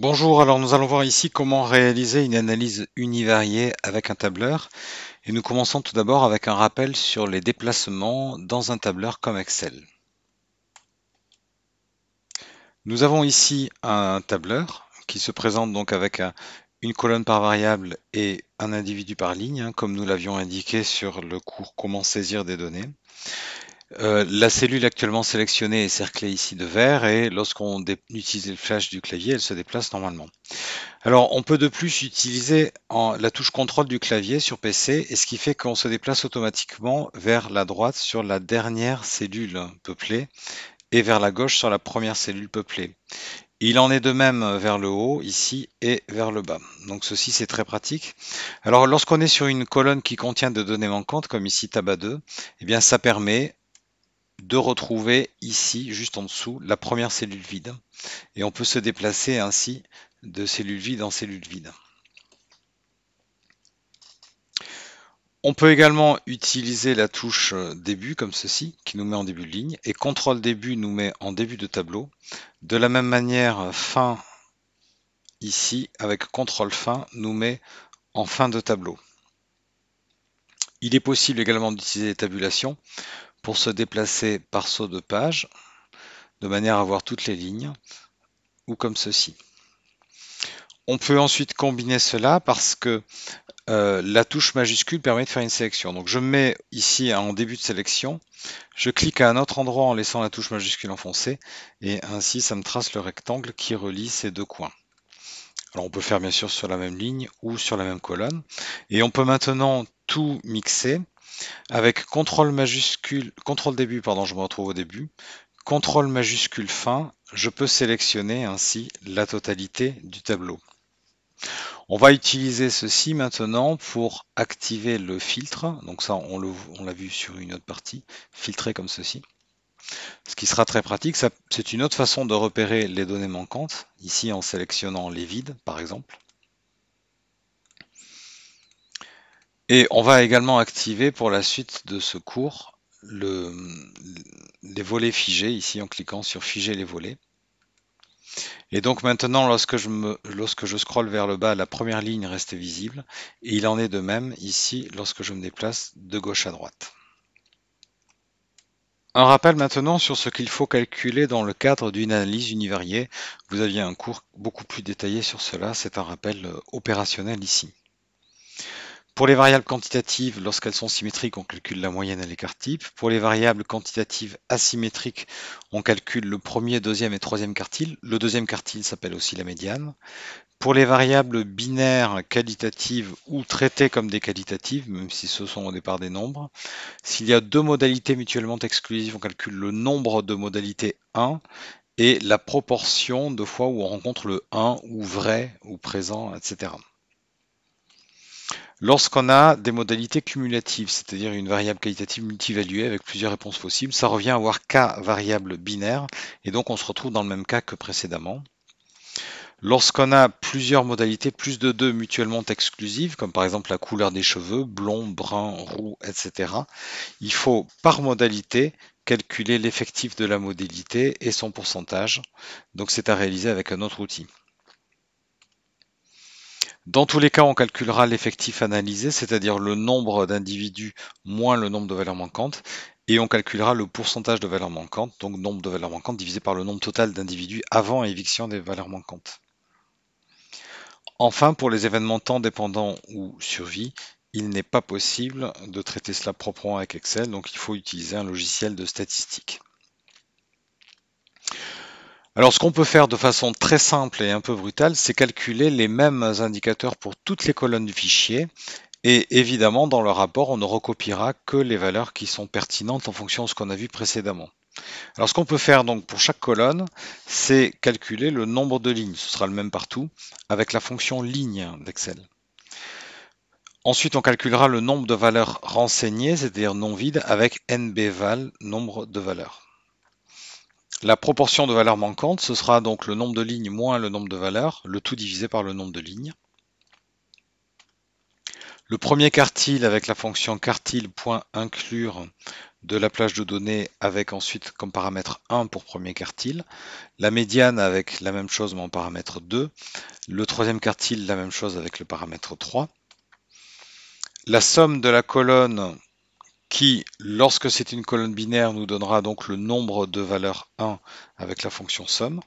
Bonjour, alors nous allons voir ici comment réaliser une analyse univariée avec un tableur. Et nous commençons tout d'abord avec un rappel sur les déplacements dans un tableur comme Excel. Nous avons ici un tableur qui se présente donc avec une colonne par variable et un individu par ligne, hein, comme nous l'avions indiqué sur le cours Comment saisir des données. Euh, la cellule actuellement sélectionnée est cerclée ici de vert et lorsqu'on utilise le flash du clavier, elle se déplace normalement. Alors on peut de plus utiliser la touche contrôle du clavier sur PC et ce qui fait qu'on se déplace automatiquement vers la droite sur la dernière cellule peuplée et vers la gauche sur la première cellule peuplée. Il en est de même vers le haut ici et vers le bas. Donc ceci c'est très pratique. Alors lorsqu'on est sur une colonne qui contient des données manquantes comme ici tabac 2, eh bien ça permet de retrouver ici, juste en dessous, la première cellule vide. Et on peut se déplacer ainsi de cellule vide en cellule vide. On peut également utiliser la touche début comme ceci qui nous met en début de ligne et contrôle début nous met en début de tableau. De la même manière fin ici avec contrôle fin nous met en fin de tableau. Il est possible également d'utiliser les tabulations pour se déplacer par saut de page, de manière à voir toutes les lignes, ou comme ceci. On peut ensuite combiner cela parce que euh, la touche majuscule permet de faire une sélection. Donc je mets ici en début de sélection, je clique à un autre endroit en laissant la touche majuscule enfoncée, et ainsi ça me trace le rectangle qui relie ces deux coins. Alors on peut faire bien sûr sur la même ligne ou sur la même colonne. Et on peut maintenant tout mixer avec contrôle majuscule, contrôle début, pardon, je me retrouve au début, contrôle majuscule fin, je peux sélectionner ainsi la totalité du tableau. On va utiliser ceci maintenant pour activer le filtre. Donc ça, on l'a vu sur une autre partie, filtrer comme ceci. Ce qui sera très pratique, c'est une autre façon de repérer les données manquantes, ici en sélectionnant les vides par exemple. Et on va également activer pour la suite de ce cours les volets figés ici en cliquant sur figer les volets. Et donc maintenant, lorsque je, me, lorsque je scrolle vers le bas, la première ligne reste visible. Et il en est de même ici lorsque je me déplace de gauche à droite. Un rappel maintenant sur ce qu'il faut calculer dans le cadre d'une analyse univariée. Vous aviez un cours beaucoup plus détaillé sur cela, c'est un rappel euh, opérationnel ici. Pour les variables quantitatives, lorsqu'elles sont symétriques, on calcule la moyenne et l'écart type. Pour les variables quantitatives asymétriques, on calcule le premier, deuxième et troisième quartile. Le deuxième quartile s'appelle aussi la médiane. Pour les variables binaires qualitatives ou traitées comme des qualitatives, même si ce sont au départ des nombres, s'il y a deux modalités mutuellement exclusives, on calcule le nombre de modalités 1 et la proportion de fois où on rencontre le 1 ou vrai ou présent, etc. Lorsqu'on a des modalités cumulatives, c'est-à-dire une variable qualitative multivaluée avec plusieurs réponses possibles, ça revient à avoir k variables binaires, et donc on se retrouve dans le même cas que précédemment. Lorsqu'on a plusieurs modalités, plus de deux mutuellement exclusives, comme par exemple la couleur des cheveux, blond, brun, roux, etc., il faut par modalité calculer l'effectif de la modalité et son pourcentage. Donc c'est à réaliser avec un autre outil. Dans tous les cas, on calculera l'effectif analysé, c'est-à-dire le nombre d'individus moins le nombre de valeurs manquantes, et on calculera le pourcentage de valeurs manquantes, donc nombre de valeurs manquantes divisé par le nombre total d'individus avant éviction des valeurs manquantes. Enfin, pour les événements temps dépendants ou survie, il n'est pas possible de traiter cela proprement avec Excel, donc il faut utiliser un logiciel de statistique. Alors, ce qu'on peut faire de façon très simple et un peu brutale, c'est calculer les mêmes indicateurs pour toutes les colonnes du fichier. Et évidemment, dans le rapport, on ne recopiera que les valeurs qui sont pertinentes en fonction de ce qu'on a vu précédemment. Alors, ce qu'on peut faire donc pour chaque colonne, c'est calculer le nombre de lignes. Ce sera le même partout avec la fonction ligne d'Excel. Ensuite, on calculera le nombre de valeurs renseignées, c'est-à-dire non vides, avec nbval, nombre de valeurs. La proportion de valeurs manquantes, ce sera donc le nombre de lignes moins le nombre de valeurs, le tout divisé par le nombre de lignes. Le premier quartile avec la fonction quartile.inclure de la plage de données avec ensuite comme paramètre 1 pour premier quartile, la médiane avec la même chose mais en paramètre 2, le troisième quartile la même chose avec le paramètre 3, la somme de la colonne qui, lorsque c'est une colonne binaire, nous donnera donc le nombre de valeurs 1 avec la fonction somme.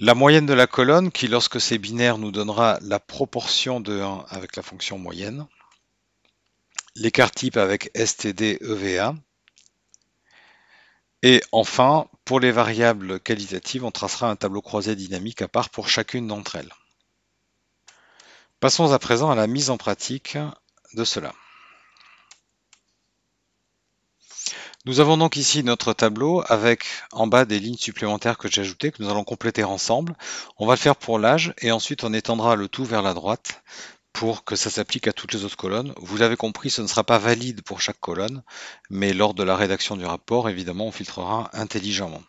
La moyenne de la colonne, qui, lorsque c'est binaire, nous donnera la proportion de 1 avec la fonction moyenne. L'écart type avec std eva. Et enfin, pour les variables qualitatives, on tracera un tableau croisé dynamique à part pour chacune d'entre elles. Passons à présent à la mise en pratique de cela. Nous avons donc ici notre tableau avec en bas des lignes supplémentaires que j'ai ajoutées, que nous allons compléter ensemble. On va le faire pour l'âge et ensuite on étendra le tout vers la droite pour que ça s'applique à toutes les autres colonnes. Vous l'avez compris, ce ne sera pas valide pour chaque colonne, mais lors de la rédaction du rapport, évidemment, on filtrera intelligemment.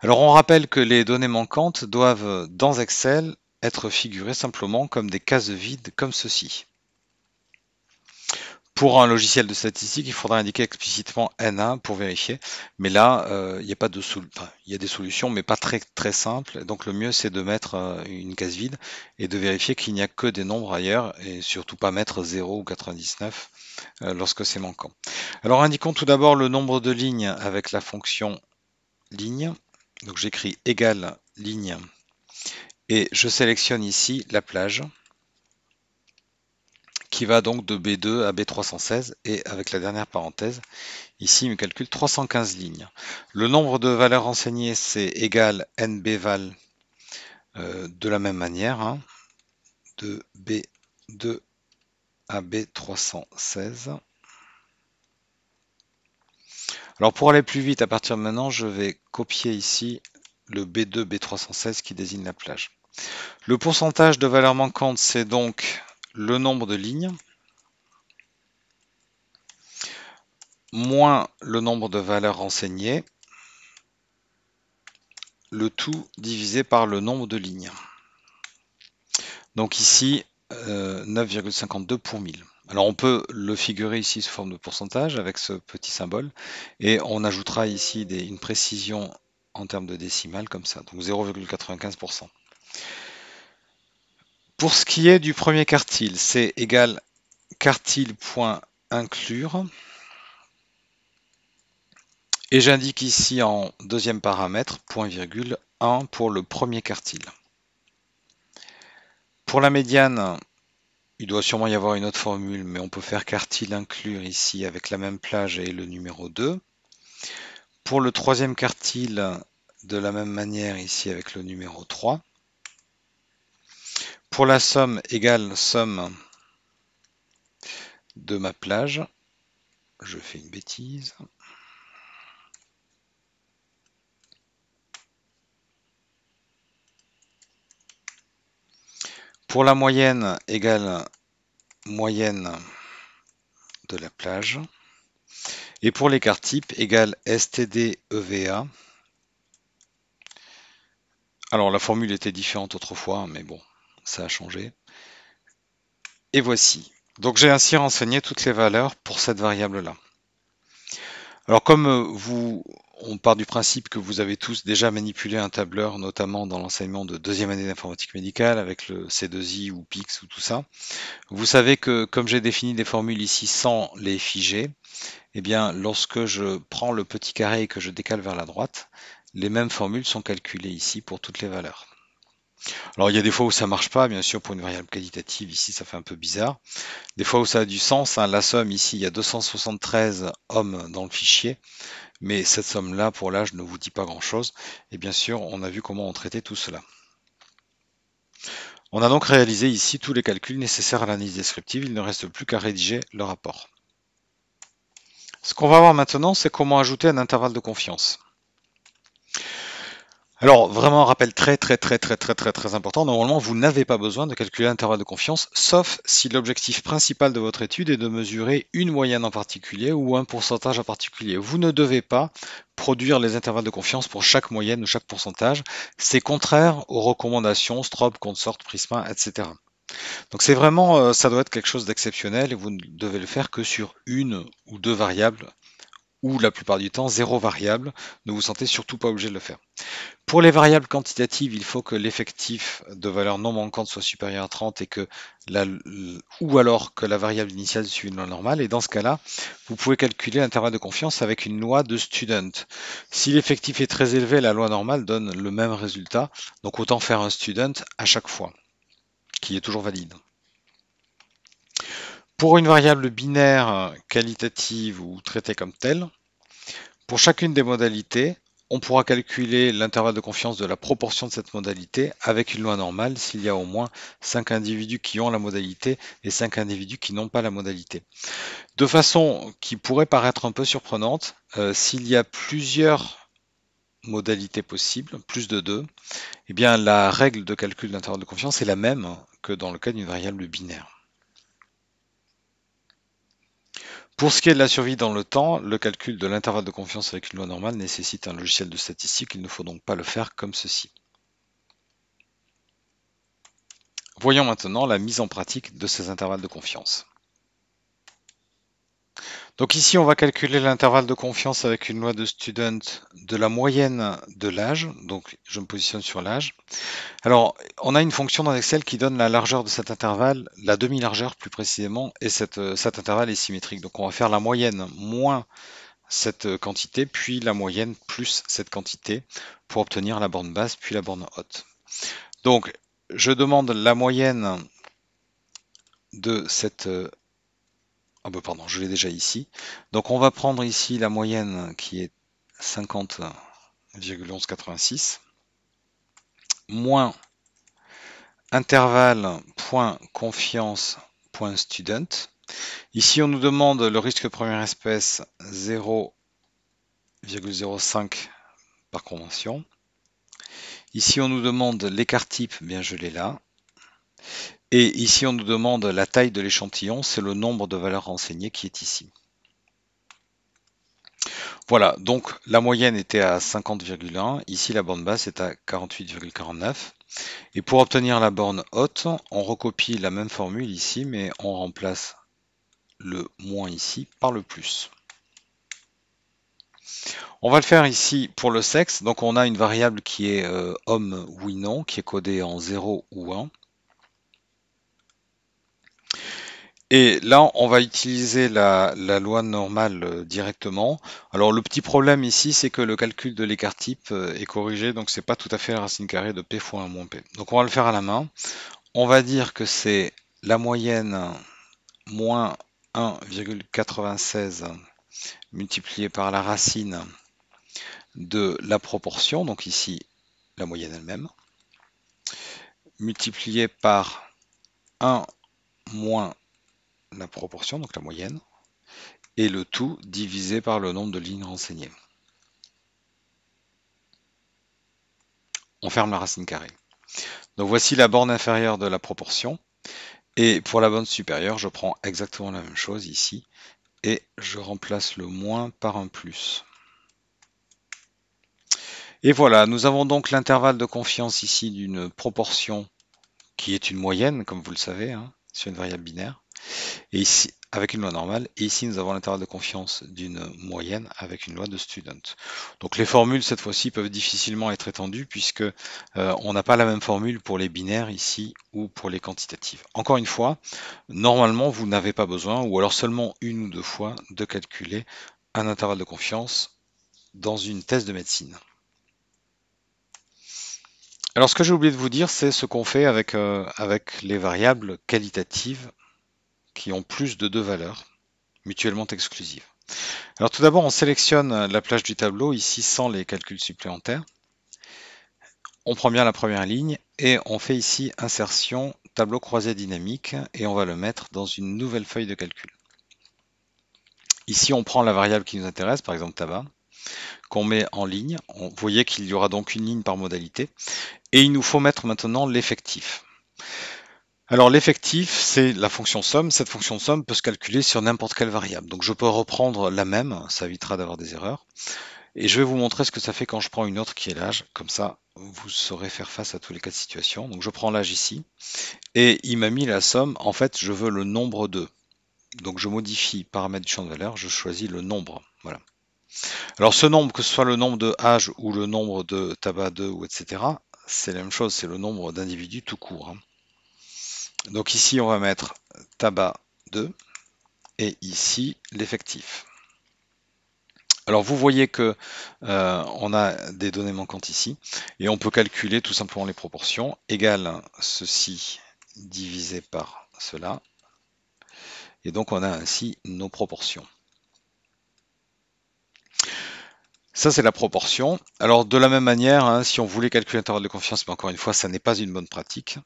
Alors on rappelle que les données manquantes doivent, dans Excel, être figurées simplement comme des cases vides comme ceci. Pour un logiciel de statistique, il faudra indiquer explicitement N1 pour vérifier. Mais là, euh, il n'y a pas de il y a des solutions, mais pas très très simples. Donc le mieux, c'est de mettre euh, une case vide et de vérifier qu'il n'y a que des nombres ailleurs et surtout pas mettre 0 ou 99 euh, lorsque c'est manquant. Alors indiquons tout d'abord le nombre de lignes avec la fonction ligne. Donc j'écris égale ligne et je sélectionne ici la plage qui va donc de B2 à B316 et avec la dernière parenthèse, ici il me calcule 315 lignes. Le nombre de valeurs renseignées c'est égal NBVAL euh, de la même manière, hein, de B2 à B316. Alors pour aller plus vite à partir de maintenant, je vais copier ici le B2 B316 qui désigne la plage. Le pourcentage de valeurs manquantes c'est donc le nombre de lignes moins le nombre de valeurs renseignées, le tout divisé par le nombre de lignes. Donc ici, 9,52 euh, pour 1000. Alors on peut le figurer ici sous forme de pourcentage avec ce petit symbole, et on ajoutera ici une précision en termes de décimales comme ça, donc 0,95%. Pour ce qui est du premier quartile, c'est égal quartile.inclure. Et j'indique ici en deuxième paramètre, point virgule 1 pour le premier quartile. Pour la médiane, il doit sûrement y avoir une autre formule, mais on peut faire quartile inclure ici avec la même plage et le numéro 2. Pour le troisième quartile, de la même manière ici avec le numéro 3 pour la somme égale somme de ma plage, je fais une bêtise. Pour la moyenne égale moyenne de la plage. Et pour l'écart type égale STDEVA. Alors la formule était différente autrefois, mais bon ça a changé. Et voici. Donc j'ai ainsi renseigné toutes les valeurs pour cette variable-là. Alors comme euh, vous, on part du principe que vous avez tous déjà manipulé un tableur, notamment dans l'enseignement de deuxième année d'informatique médicale avec le C2I ou PIX ou tout ça. Vous savez que comme j'ai défini des formules ici sans les figer, eh bien lorsque je prends le petit carré et que je décale vers la droite, les mêmes formules sont calculées ici pour toutes les valeurs. Alors il y a des fois où ça marche pas, bien sûr, pour une variable qualitative, ici ça fait un peu bizarre. Des fois où ça a du sens, hein, la somme, ici il y a 273 hommes dans le fichier, mais cette somme-là, pour l'âge, ne vous dit pas grand-chose. Et bien sûr, on a vu comment on traitait tout cela. On a donc réalisé ici tous les calculs nécessaires à l'analyse descriptive, il ne reste plus qu'à rédiger le rapport. Ce qu'on va voir maintenant, c'est comment ajouter un intervalle de confiance. Alors vraiment un rappel très très très très très très très important, normalement vous n'avez pas besoin de calculer l'intervalle de confiance, sauf si l'objectif principal de votre étude est de mesurer une moyenne en particulier ou un pourcentage en particulier. Vous ne devez pas produire les intervalles de confiance pour chaque moyenne ou chaque pourcentage, c'est contraire aux recommandations Strobe, Consort, Prisma, etc. Donc c'est vraiment, euh, ça doit être quelque chose d'exceptionnel et vous ne devez le faire que sur une ou deux variables ou la plupart du temps zéro variable, ne vous sentez surtout pas obligé de le faire. Pour les variables quantitatives, il faut que l'effectif de valeur non manquante soit supérieur à 30 et que la, ou alors que la variable initiale suive une loi normale. Et dans ce cas-là, vous pouvez calculer l'intervalle de confiance avec une loi de student. Si l'effectif est très élevé, la loi normale donne le même résultat, donc autant faire un student à chaque fois, qui est toujours valide. Pour une variable binaire euh, qualitative ou traitée comme telle, pour chacune des modalités, on pourra calculer l'intervalle de confiance de la proportion de cette modalité avec une loi normale s'il y a au moins 5 individus qui ont la modalité et 5 individus qui n'ont pas la modalité. De façon qui pourrait paraître un peu surprenante, euh, s'il y a plusieurs modalités possibles, plus de 2, eh bien la règle de calcul d'intervalle de confiance est la même que dans le cas d'une variable binaire. Pour ce qui est de la survie dans le temps, le calcul de l'intervalle de confiance avec une loi normale nécessite un logiciel de statistique, il ne faut donc pas le faire comme ceci. Voyons maintenant la mise en pratique de ces intervalles de confiance. Donc ici, on va calculer l'intervalle de confiance avec une loi de student de la moyenne de l'âge. Donc je me positionne sur l'âge. Alors, on a une fonction dans Excel qui donne la largeur de cet intervalle, la demi-largeur plus précisément, et euh, cet intervalle est symétrique. Donc on va faire la moyenne moins cette euh, quantité, puis la moyenne plus cette quantité pour obtenir la borne basse, puis la borne haute. Donc, je demande la moyenne de cette euh, ah bah pardon, je l'ai déjà ici. Donc on va prendre ici la moyenne qui est 50,1186 moins intervalle point confiance point student. Ici on nous demande le risque première espèce 0,05 par convention. Ici on nous demande l'écart type, bien je l'ai là. Et ici on nous demande la taille de l'échantillon, c'est le nombre de valeurs renseignées qui est ici. Voilà, donc la moyenne était à 50,1, ici la borne basse est à 48,49. Et pour obtenir la borne haute, on recopie la même formule ici, mais on remplace le moins ici par le plus. On va le faire ici pour le sexe, donc on a une variable qui est euh, homme oui non, qui est codée en 0 ou 1. Et là, on va utiliser la, loi normale euh, directement. Alors le petit problème ici, c'est que le calcul de l'écart type euh, est corrigé, donc c'est pas tout à fait la racine carrée de p fois 1 moins p. Donc on va le faire à la main. On va dire que c'est la moyenne moins 1,96 multiplié par la racine de la proportion, donc ici la moyenne elle-même, multiplié par 1 moins la proportion, donc la moyenne, et le tout divisé par le nombre de lignes renseignées. On ferme la racine carrée. Donc voici la borne inférieure de la proportion. Et pour la borne supérieure, je prends exactement la même chose ici. Et je remplace le moins par un plus. Et voilà, nous avons donc l'intervalle de confiance ici d'une proportion qui est une moyenne, comme vous le savez, c'est hein, sur une variable binaire, et ici, avec une loi normale. Et ici, nous avons l'intervalle de confiance d'une moyenne avec une loi de student. Donc les formules, cette fois-ci, peuvent difficilement être étendues puisque euh, on n'a pas la même formule pour les binaires ici ou pour les quantitatives. Encore une fois, normalement, vous n'avez pas besoin, ou alors seulement une ou deux fois, de calculer un intervalle de confiance dans une thèse de médecine. Alors ce que j'ai oublié de vous dire, c'est ce qu'on fait avec euh, les variables qualitatives qui ont plus de deux valeurs mutuellement exclusives. Alors tout d'abord, on sélectionne la plage du tableau, ici sans les calculs supplémentaires. On prend bien la première ligne et on fait ici insertion tableau croisé dynamique et on va le mettre dans une nouvelle feuille de calcul. Ici, on prend la variable qui nous intéresse, par exemple tabac, qu'on met en ligne. vous voyez qu'il y aura donc une ligne par modalité. Et il nous faut mettre maintenant l'effectif. Alors l'effectif, c'est la fonction somme. Cette fonction somme peut se calculer sur n'importe quelle variable. Donc je peux reprendre la même, ça évitera d'avoir des erreurs. Et je vais vous montrer ce que ça fait quand je prends une autre qui est l'âge. Comme ça, vous saurez faire face à tous les cas de situation. Donc je prends l'âge ici, et il m'a mis la somme. En fait, je veux le nombre de, Donc je modifie paramètre du champ de valeur, je choisis le nombre. Voilà. Alors ce nombre, que ce soit le nombre de âge ou le nombre de tabac 2 ou etc., c'est la même chose, c'est le nombre d'individus tout court. Hein. Donc ici, on va mettre tabac 2 et ici l'effectif. Alors vous voyez que euh, on a des données manquantes ici et on peut calculer tout simplement les proportions égale ceci divisé par cela et donc on a ainsi nos proportions. Ça, c'est la proportion. Alors, de la même manière, hein, si on voulait calculer l'intervalle de confiance, mais ben, encore une fois, ça n'est pas une bonne pratique,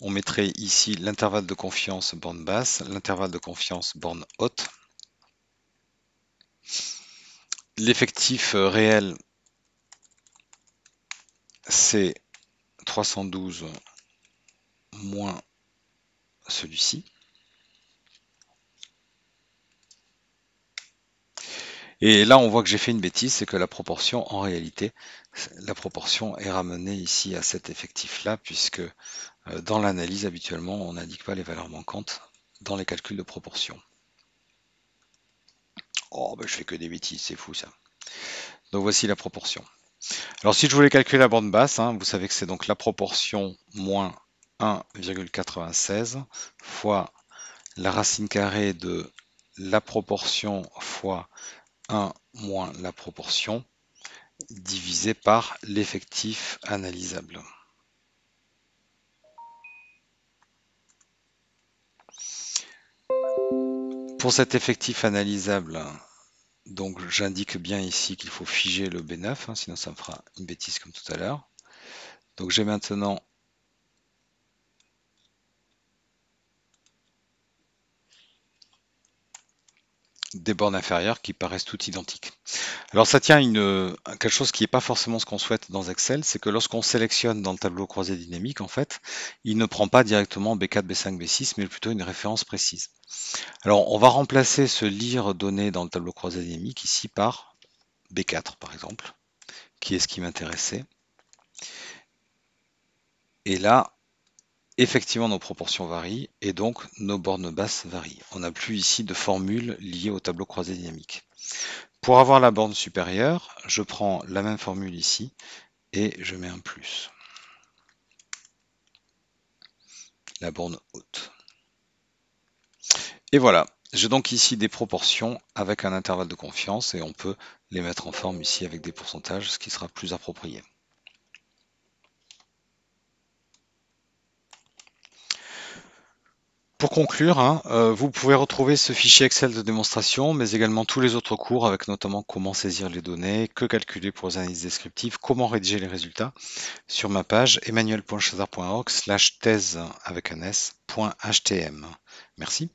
on mettrait ici l'intervalle de confiance borne basse, l'intervalle de confiance borne haute. L'effectif euh, réel, c'est 312 moins celui-ci. Et là, on voit que j'ai fait une bêtise, c'est que la proportion, en réalité, la proportion est ramenée ici à cet effectif-là, puisque euh, dans l'analyse, habituellement, on n'indique pas les valeurs manquantes dans les calculs de proportion. Oh, ben je fais que des bêtises, c'est fou ça. Donc voici la proportion. Alors si je voulais calculer la bande basse, hein, vous savez que c'est donc la proportion moins 1,96 fois la racine carrée de la proportion fois 1 moins la proportion, divisé par l'effectif analysable. Pour cet effectif analysable, donc j'indique bien ici qu'il faut figer le B9, hein, sinon ça me fera une bêtise comme tout à l'heure. Donc j'ai maintenant des bornes inférieures qui paraissent toutes identiques. Alors ça tient à une, euh, quelque chose qui n'est pas forcément ce qu'on souhaite dans Excel, c'est que lorsqu'on sélectionne dans le tableau croisé dynamique, en fait, il ne prend pas directement B4, B5, B6, mais plutôt une référence précise. Alors on va remplacer ce lire donné dans le tableau croisé dynamique ici par B4 par exemple, qui est ce qui m'intéressait. Et là, Effectivement nos proportions varient et donc nos bornes basses varient. On n'a plus ici de formule liée au tableau croisé dynamique. Pour avoir la borne supérieure, je prends la même formule ici et je mets un plus. La borne haute. Et voilà, j'ai donc ici des proportions avec un intervalle de confiance et on peut les mettre en forme ici avec des pourcentages, ce qui sera plus approprié. Pour conclure, hein, euh, vous pouvez retrouver ce fichier Excel de démonstration, mais également tous les autres cours avec notamment comment saisir les données, que calculer pour les analyses descriptives, comment rédiger les résultats sur ma page emmanuel.chazard.org slash thèse avec un Merci.